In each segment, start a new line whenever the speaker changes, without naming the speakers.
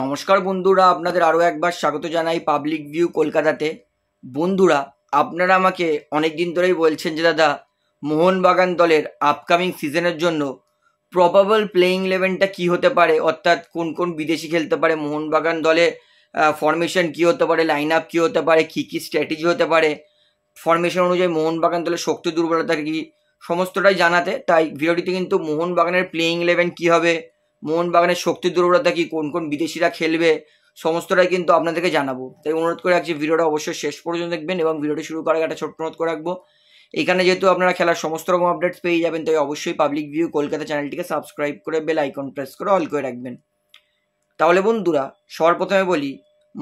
নমস্কার বন্ধুরা আপনাদের আরও একবার স্বাগত জানাই পাবলিক ভিউ কলকাতাতে বন্ধুরা আপনারা আমাকে অনেক দিন ধরেই বলছেন যে দাদা মোহনবাগান দলের আপকামিং সিজনের জন্য প্রবাবল প্লেয়িং ইলেভেনটা কী হতে পারে অর্থাৎ কোন কোন বিদেশি খেলতে পারে মোহনবাগান দলে ফরমেশন কী হতে পারে লাইন আপ কী হতে পারে কী কী স্ট্র্যাটেজি হতে পারে ফরমেশন অনুযায়ী মোহনবাগান দলের শক্তি দুর্বলতা কী সমস্তটাই জানাতে তাই ভিডিওটিতে কিন্তু মোহনবাগানের প্লেয়িং ইলেভেন কী হবে মোহনবাগানের শক্তি দুর্বলতা কি কোন কোন বিদেশিরা খেলবে সমস্তটাই কিন্তু আপনাদেরকে জানাবো তাই অনুরোধ করে রাখছি ভিডিওটা অবশ্যই শেষ পর্যন্ত দেখবেন এবং ভিডিওটি শুরু করার একটা ছোট্ট অনুরোধ করে রাখবো এখানে যেহেতু আপনারা খেলার সমস্ত রকম আপডেটস পেয়ে যাবেন তাই অবশ্যই পাবলিক ভিউ কলকাতা চ্যানেলটিকে সাবস্ক্রাইব করে বেল আইকন প্রেস করে অল করে রাখবেন তাহলে বন্ধুরা সর্বপ্রথমে বলি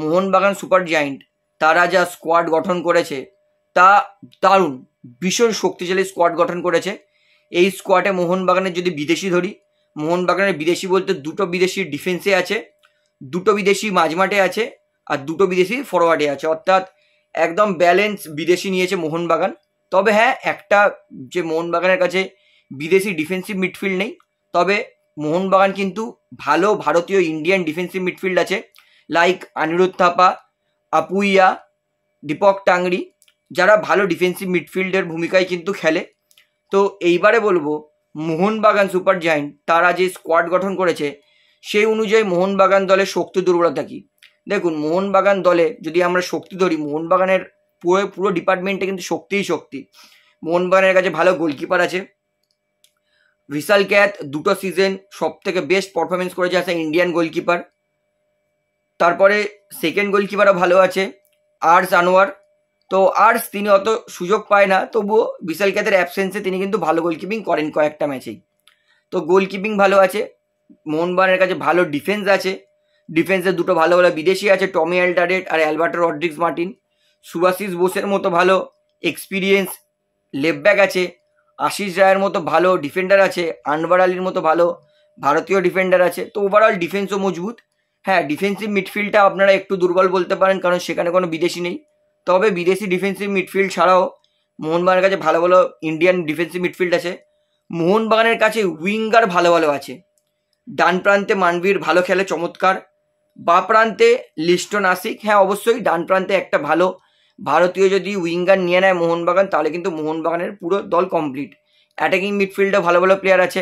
মোহনবাগান সুপার জায়েন্ট তারা যা স্কোয়াড গঠন করেছে তা দারুণ ভীষণ শক্তিশালী স্কোয়াড গঠন করেছে এই স্কোয়াডে মোহনবাগানের যদি বিদেশি ধরি মোহনবাগানের বিদেশি বলতে দুটো বিদেশি ডিফেন্সে আছে দুটো বিদেশি মাঝমাঠে আছে আর দুটো বিদেশি ফরওয়ার্ডে আছে অর্থাৎ একদম ব্যালেন্স বিদেশি নিয়েছে মোহনবাগান তবে হ্যাঁ একটা যে মোহনবাগানের কাছে বিদেশি ডিফেন্সিভ মিডফিল্ড নেই তবে মোহনবাগান কিন্তু ভালো ভারতীয় ইন্ডিয়ান ডিফেন্সিভ মিডফিল্ড আছে লাইক আনিরুদ্ধ থাপা আপুইয়া দীপক টাংরি যারা ভালো ডিফেন্সিভ মিডফিল্ডের ভূমিকায় কিন্তু খেলে তো এইবারে বলবো মোহনবাগান সুপার জায়েন্ট তারা যে স্কোয়াড গঠন করেছে সেই অনুযায়ী মোহনবাগান দলে শক্তি দুর্বলতা কী দেখুন মোহনবাগান দলে যদি আমরা শক্তি ধরি মোহনবাগানের পুরো পুরো ডিপার্টমেন্টে কিন্তু শক্তিই শক্তি মোহনবাগানের কাছে ভালো গোলকিপার আছে ভিশাল ক্যাথ দুটো সিজন সব থেকে বেস্ট পারফরমেন্স করেছে আছে ইন্ডিয়ান গোলকিপার তারপরে সেকেন্ড গোলকিপারও ভালো আছে আর্স আনোয়ার তো আর তিনি অত সুযোগ পায় না তবুও বিশাল ক্যাথের অ্যাবসেন্সে তিনি কিন্তু ভালো গোলকিপিং করেন কয়েকটা ম্যাচেই তো গোলকিপিং ভালো আছে মোহনবানের কাছে ভালো ডিফেন্স আছে ডিফেন্সে দুটো ভালো ভালো বিদেশি আছে টমি অ্যালডারেট আর অ্যালবার্টো রড্রিক্স মার্টিন সুভাশিস বোসের মতো ভালো এক্সপিরিয়েন্স লেফট ব্যাক আছে আশিস রায়ের মতো ভালো ডিফেন্ডার আছে আনবার আলীর মতো ভালো ভারতীয় ডিফেন্ডার আছে তো ওভারঅল ডিফেন্সও মজবুত হ্যাঁ ডিফেন্সিভ মিডফিল্ডটা আপনারা একটু দুর্বল বলতে পারেন কারণ সেখানে কোনো বিদেশি নেই তবে বিদেশি ডিফেন্সিভ মিডফিল্ড ছাড়াও মোহনবাগানের কাছে ভালো ভালো ইন্ডিয়ান ডিফেন্সিভ মিডফিল্ড আছে মোহনবাগানের কাছে উইঙ্গার ভালো ভালো আছে ডান প্রান্তে মানবীর ভালো খেলে চমৎকার বা প্রান্তে লিস্টন আসিক হ্যাঁ অবশ্যই ডান প্রান্তে একটা ভালো ভারতীয় যদি উইঙ্গার নিয়ে নেয় মোহনবাগান তাহলে কিন্তু মোহনবাগানের পুরো দল কমপ্লিট অ্যাটাকিং মিডফিল্ডে ভালো ভালো প্লেয়ার আছে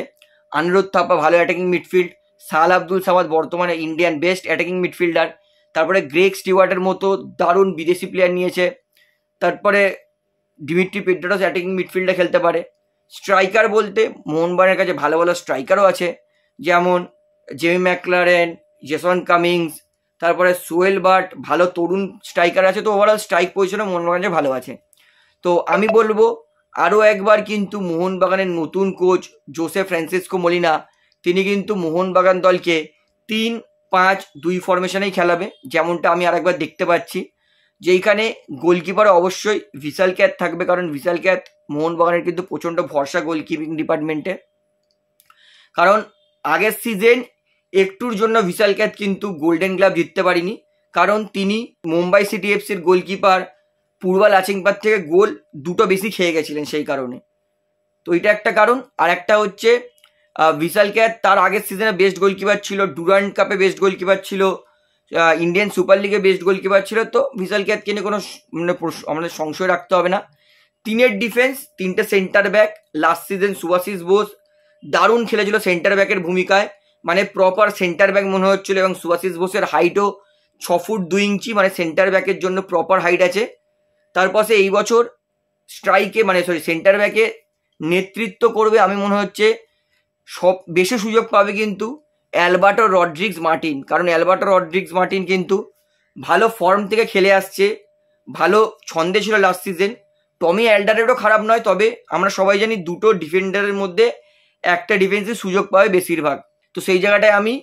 আনিরুদ্ধ থাপ্পা ভালো অ্যাটাকিং মিডফিল্ড সাল আব্দুল সামাদ বর্তমানে ইন্ডিয়ান বেস্ট অ্যাটাকিং মিডফিল্ডার তারপরে গ্রেক স্টিওয়ার্টের মতো দারুণ বিদেশি প্লেয়ার নিয়েছে তারপরে ডিমিট্রি পেড্রাস অ্যাটাকিং মিডফিল্ডে খেলতে পারে স্ট্রাইকার বলতে মোহনবাগানের কাছে ভালো ভালো স্ট্রাইকারও আছে যেমন জেমি ম্যাকলারেন জেসন কামিংস তারপরে সোয়েল বাট ভালো তরুণ স্ট্রাইকার আছে তো ওভারঅল স্ট্রাইক পজিশনে মোহনবাগানে ভালো আছে তো আমি বলবো আরও একবার কিন্তু মোহনবাগানের নতুন কোচ জোসে ফ্রান্সিসকো মলিনা তিনি কিন্তু মোহনবাগান দলকে তিন পাঁচ দুই ফরমেশনেই খেলাবে যেমনটা আমি আরেকবার দেখতে পাচ্ছি যেইখানে গোলকিপার অবশ্যই ভিশাল ক্যাথ থাকবে কারণ ভিশাল ক্যাথ মোহনবাগানের কিন্তু প্রচণ্ড ভরসা গোলকিপিং ডিপার্টমেন্টে কারণ আগের সিজন একটুর জন্য ভিশাল ক্যাথ কিন্তু গোল্ডেন গ্লাভ জিততে পারিনি কারণ তিনি মুম্বাই সিটি এফসির গোলকিপার পূর্বা লাচিংপার থেকে গোল দুটো বেশি খেয়ে গেছিলেন সেই কারণে তো এটা একটা কারণ আর একটা হচ্ছে ভিশাল কেয়ার তার আগের সিজনে বেস্ট গোলকিপার ছিল ডুরান্ড কাপে বেস্ট গোলকিপার ছিল ইন্ডিয়ান সুপার লিগে বেস্ট গোলকিপার ছিল তো ভিশাল কেয়াতকে নিয়ে কোনো মানে আমাদের সংশয় রাখতে হবে না তিনের ডিফেন্স তিনটে centre back last season Subhasish Bose দারুণ খেলেছিল সেন্টার ব্যাকের ভূমিকায় মানে প্রপার সেন্টার ব্যাক মনে হচ্ছিল এবং সুভাশিস বোসের হাইটও ছ ফুট দুই ইঞ্চি মানে সেন্টার ব্যাকের জন্য প্রপার হাইট আছে সে এই বছর স্ট্রাইকে মানে সরি সেন্টার ব্যাকে নেতৃত্ব করবে আমি মনে হচ্ছে সব বেশি সুযোগ পাবে কিন্তু অ্যালবার্টো রড্রিক্স মার্টিন কারণ অ্যালবার্টো রড্রিক্স মার্টিন কিন্তু ভালো ফর্ম থেকে খেলে আসছে ভালো ছন্দে ছিল লাস্ট সিজন টমি অ্যালডারেরও খারাপ নয় তবে আমরা সবাই জানি দুটো ডিফেন্ডারের মধ্যে একটা ডিফেন্সে সুযোগ পাবে বেশিরভাগ তো সেই জায়গাটায় আমি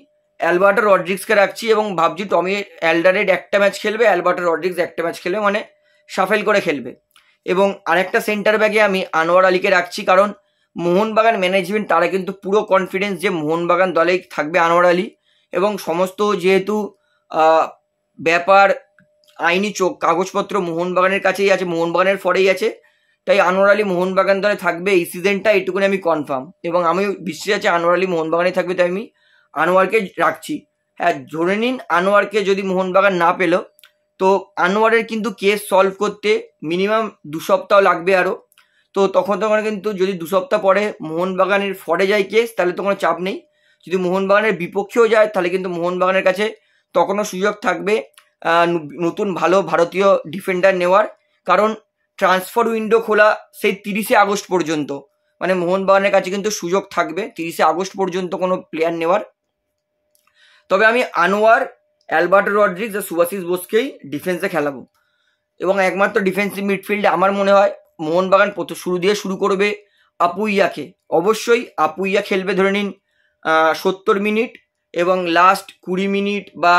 অ্যালবার্টো রড্রিক্সকে রাখছি এবং ভাবছি টমি অ্যালডারেড একটা ম্যাচ খেলবে অ্যালবার্টো রড্রিক্স একটা ম্যাচ খেলবে মানে সাফেল করে খেলবে এবং আরেকটা সেন্টার ব্যাগে আমি আনোয়ার আলীকে রাখছি কারণ মোহনবাগান ম্যানেজমেন্ট তারা কিন্তু পুরো কনফিডেন্স যে মোহনবাগান দলেই থাকবে আনোয়ার আলী এবং সমস্ত যেহেতু ব্যাপার আইনি চোখ কাগজপত্র মোহনবাগানের কাছেই আছে মোহনবাগানের ফলেই আছে তাই আনোয়ার আলী মোহনবাগান দলে থাকবে এই সিজনটা এটুকুনি আমি কনফার্ম এবং আমি বিশ্বাস আছে আনোয়ার আলী মোহনবাগানে থাকবে তাই আমি আনোয়ারকে রাখছি হ্যাঁ ধরে নিন আনোয়ারকে যদি মোহনবাগান না পেল তো আনোয়ারের কিন্তু কেস সলভ করতে মিনিমাম দু সপ্তাহ লাগবে আরও তো তখন তখন কিন্তু যদি দু সপ্তাহ পরে মোহনবাগানের ফরে যায় কেস তাহলে তো কোনো চাপ নেই যদি মোহনবাগানের বিপক্ষেও যায় তাহলে কিন্তু মোহনবাগানের কাছে তখনও সুযোগ থাকবে নতুন ভালো ভারতীয় ডিফেন্ডার নেওয়ার কারণ ট্রান্সফার উইন্ডো খোলা সেই তিরিশে আগস্ট পর্যন্ত মানে মোহনবাগানের কাছে কিন্তু সুযোগ থাকবে তিরিশে আগস্ট পর্যন্ত কোনো প্লেয়ার নেওয়ার তবে আমি আনোয়ার অ্যালবার্টো রড্রিক্স আর সুভাশিস বোসকেই ডিফেন্সে খেলাবো এবং একমাত্র ডিফেন্সিভ মিডফিল্ডে আমার মনে হয় মোহনবাগান প্রথম শুরু দিয়ে শুরু করবে আপুইয়াকে অবশ্যই আপুইয়া খেলবে ধরে নিন সত্তর মিনিট এবং লাস্ট কুড়ি মিনিট বা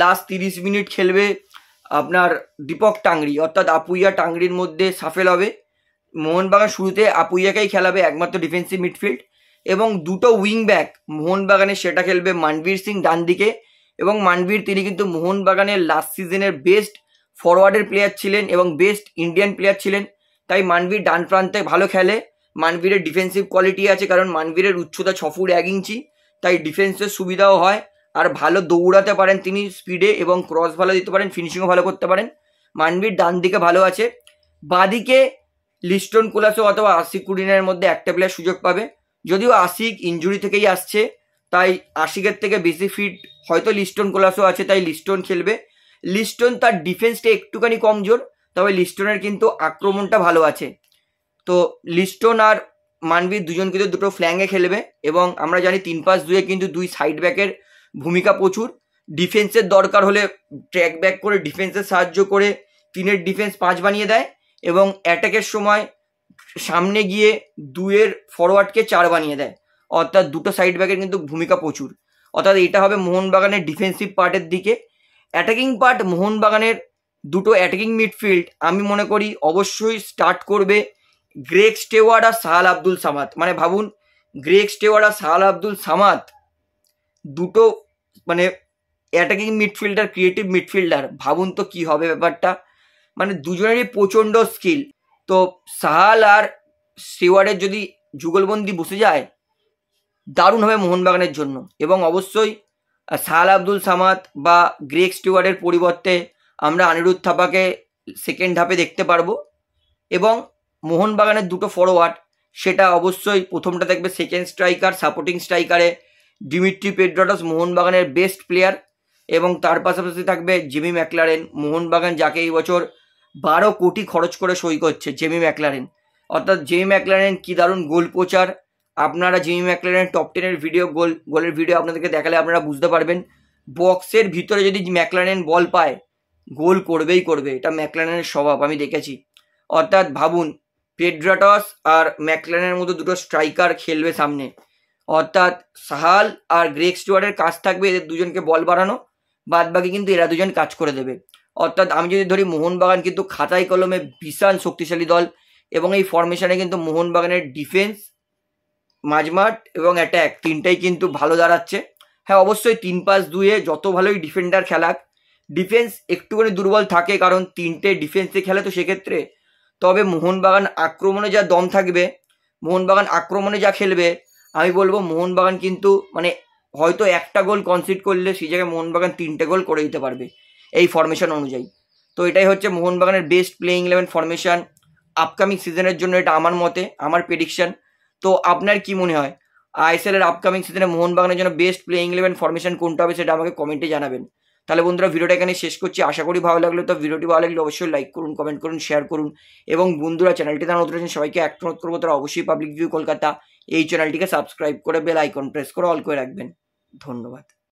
লাস্ট তিরিশ মিনিট খেলবে আপনার দীপক টাংরি অর্থাৎ আপুইয়া টাংরির মধ্যে সাফেল হবে মোহনবাগান শুরুতে আপুইয়াকেই খেলাবে একমাত্র ডিফেন্সিভ মিডফিল্ড এবং দুটো উইং ব্যাক মোহনবাগানে সেটা খেলবে মানবীর সিং ডান দিকে এবং মানবীর তিনি কিন্তু মোহনবাগানের লাস্ট সিজনের বেস্ট ফরওয়ার্ডের প্লেয়ার ছিলেন এবং বেস্ট ইন্ডিয়ান প্লেয়ার ছিলেন তাই মানবীর ডান প্রান্তে ভালো খেলে মানবীরের ডিফেন্সিভ কোয়ালিটি আছে কারণ মানবীরের উচ্চতা ছ ফুট এক ইঞ্চি তাই ডিফেন্সের সুবিধাও হয় আর ভালো দৌড়াতে পারেন তিনি স্পিডে এবং ক্রস ভালো দিতে পারেন ফিনিশিংও ভালো করতে পারেন মানবীর ডান দিকে ভালো আছে বাদিকে লিস্টন কোলাসো অথবা আশিক কুডিনের মধ্যে একটা প্লেয়ার সুযোগ পাবে যদিও আশিক ইঞ্জুরি থেকেই আসছে তাই আশিকের থেকে বেশি ফিট হয়তো লিস্টন কোলাসও আছে তাই লিস্টন খেলবে লিস্টন তার ডিফেন্সটা একটুখানি কমজোর তবে লিস্টনের কিন্তু আক্রমণটা ভালো আছে তো লিস্টন আর মানবীর দুজন কিন্তু দুটো ফ্ল্যাঙ্গে খেলবে এবং আমরা জানি তিন পাস দুয়ে কিন্তু দুই সাইড ব্যাকের ভূমিকা প্রচুর ডিফেন্সের দরকার হলে ট্র্যাক ব্যাক করে ডিফেন্সের সাহায্য করে তিনের ডিফেন্স পাঁচ বানিয়ে দেয় এবং অ্যাটাকের সময় সামনে গিয়ে দুয়ের ফরওয়ার্ডকে চার বানিয়ে দেয় অর্থাৎ দুটো সাইড ব্যাকের কিন্তু ভূমিকা প্রচুর অর্থাৎ এটা হবে মোহনবাগানের ডিফেন্সিভ পার্টের দিকে অ্যাটাকিং পার্ট মোহনবাগানের দুটো অ্যাটাকিং মিডফিল্ড আমি মনে করি অবশ্যই স্টার্ট করবে গ্রেক স্টেওয়ার্ড আর সাহাল আব্দুল সামাদ মানে ভাবুন গ্রেক স্টেওয়ার্ড আর সাহাল আব্দুল সামাদ দুটো মানে অ্যাটাকিং মিডফিল্ডার ক্রিয়েটিভ মিডফিল্ডার ভাবুন তো কি হবে ব্যাপারটা মানে দুজনেরই প্রচণ্ড স্কিল তো সাহাল আর স্টেওয়ার্ডের যদি যুগলবন্দি বসে যায় দারুণ হবে মোহনবাগানের জন্য এবং অবশ্যই সাহাল আব্দুল সামাদ বা গ্রেক স্টিওয়ার্ডের পরিবর্তে আমরা আনিরুদ্ধ থাপাকে সেকেন্ড হাফে দেখতে পারবো এবং মোহনবাগানের দুটো ফরওয়ার্ড সেটা অবশ্যই প্রথমটা দেখবে সেকেন্ড স্ট্রাইকার সাপোর্টিং স্ট্রাইকারে ডিমিট্রি পেড্রোটাস মোহনবাগানের বেস্ট প্লেয়ার এবং তার পাশাপাশি থাকবে জেমি ম্যাকলারেন মোহনবাগান যাকে এই বছর বারো কোটি খরচ করে সই করছে জেমি ম্যাকলারেন অর্থাৎ জেমি ম্যাকলারেন কী দারুণ গোল প্রচার আপনারা জেমি ম্যাকলারেন টপ টেনের ভিডিও গোল গোলের ভিডিও আপনাদেরকে দেখালে আপনারা বুঝতে পারবেন বক্সের ভিতরে যদি ম্যাকলারেন বল পায় গোল করবেই করবে এটা ম্যাকলানের স্বভাব আমি দেখেছি অর্থাৎ ভাবুন পেড্রাটস আর ম্যাকলানের মতো দুটো স্ট্রাইকার খেলবে সামনে অর্থাৎ সাহাল আর গ্রেক স্টুয়ার্ডের কাজ থাকবে এদের দুজনকে বল বাড়ানো বাদ বাকি কিন্তু এরা দুজন কাজ করে দেবে অর্থাৎ আমি যদি ধরি মোহনবাগান কিন্তু খাতাই কলমে বিশাল শক্তিশালী দল এবং এই ফরমেশনে কিন্তু মোহনবাগানের ডিফেন্স মাঝমাঠ এবং অ্যাট্যাক তিনটাই কিন্তু ভালো দাঁড়াচ্ছে হ্যাঁ অবশ্যই তিন পাস দুয়ে যত ভালোই ডিফেন্ডার খেলাক ডিফেন্স একটুখানি দুর্বল থাকে কারণ তিনটে ডিফেন্সে খেলে তো সেক্ষেত্রে তবে মোহনবাগান আক্রমণে যা দম থাকবে মোহনবাগান আক্রমণে যা খেলবে আমি বলবো মোহনবাগান কিন্তু মানে হয়তো একটা গোল কনসিড করলে সেই জায়গায় মোহনবাগান তিনটে গোল করে দিতে পারবে এই ফরমেশন অনুযায়ী তো এটাই হচ্ছে মোহনবাগানের best playing eleven formation upcoming সিজনের জন্য এটা আমার মতে আমার প্রেডিকশন তো আপনার কি মনে হয় আইএসএলের আপকামিং সিজনে মোহনবাগানের জন্য বেস্ট প্লেইং ইলেভেন ফরমেশান কোনটা হবে সেটা আমাকে কমেন্টে জানাবেন তাহলে বন্ধুরা ভিডিওটা এখানে শেষ করছি আশা করি ভালো লাগলো তো ভিডিওটি ভালো লাগলে অবশ্যই লাইক করুন কমেন্ট করুন শেয়ার করুন এবং বন্ধুরা চ্যানেলটি তারা নতুন সবাইকে এক অনুরোধ করবো তারা অবশ্যই পাবলিক ভিউ কলকাতা এই চ্যানেলটিকে সাবস্ক্রাইব করে বেল আইকন প্রেস করে অল করে রাখবেন ধন্যবাদ